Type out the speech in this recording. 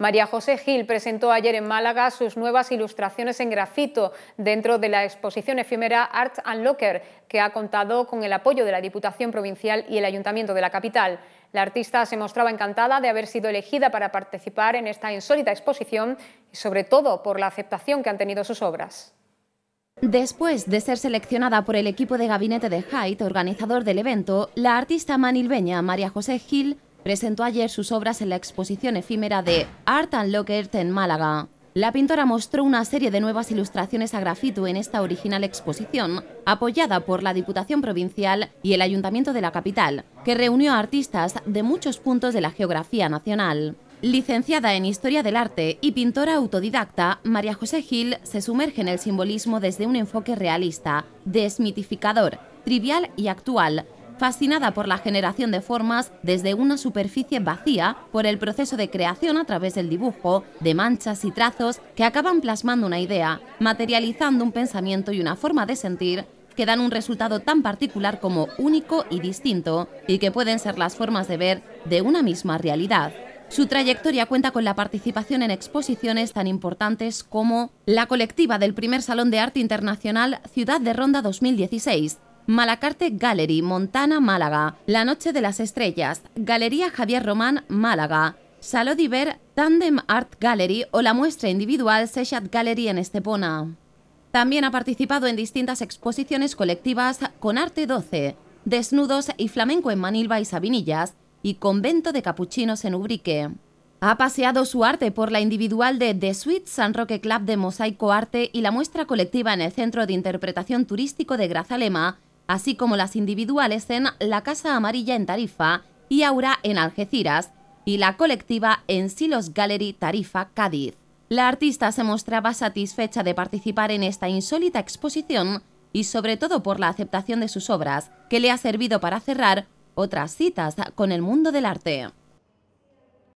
María José Gil presentó ayer en Málaga sus nuevas ilustraciones en grafito dentro de la exposición efímera Art Unlocker, que ha contado con el apoyo de la Diputación Provincial y el Ayuntamiento de la capital. La artista se mostraba encantada de haber sido elegida para participar en esta insólita exposición y sobre todo por la aceptación que han tenido sus obras. Después de ser seleccionada por el equipo de gabinete de Haidt, organizador del evento, la artista manilveña María José Gil presentó ayer sus obras en la exposición efímera de Art and Lockert en Málaga. La pintora mostró una serie de nuevas ilustraciones a grafito en esta original exposición, apoyada por la Diputación Provincial y el Ayuntamiento de la capital, que reunió a artistas de muchos puntos de la geografía nacional. Licenciada en Historia del Arte y pintora autodidacta, María José Gil se sumerge en el simbolismo desde un enfoque realista, desmitificador, trivial y actual, fascinada por la generación de formas desde una superficie vacía, por el proceso de creación a través del dibujo, de manchas y trazos que acaban plasmando una idea, materializando un pensamiento y una forma de sentir que dan un resultado tan particular como único y distinto, y que pueden ser las formas de ver de una misma realidad. Su trayectoria cuenta con la participación en exposiciones tan importantes como la colectiva del primer Salón de Arte Internacional Ciudad de Ronda 2016, Malacarte Gallery, Montana, Málaga. La Noche de las Estrellas, Galería Javier Román, Málaga. Diver, Tandem Art Gallery o la muestra individual Sechat Gallery en Estepona. También ha participado en distintas exposiciones colectivas con Arte 12, Desnudos y Flamenco en Manilva y Sabinillas y Convento de Capuchinos en Ubrique. Ha paseado su arte por la individual de The Sweet San Roque Club de Mosaico Arte y la muestra colectiva en el Centro de Interpretación Turístico de Grazalema así como las individuales en La Casa Amarilla en Tarifa y Aura en Algeciras, y la colectiva en Silos Gallery Tarifa, Cádiz. La artista se mostraba satisfecha de participar en esta insólita exposición y sobre todo por la aceptación de sus obras, que le ha servido para cerrar otras citas con el mundo del arte.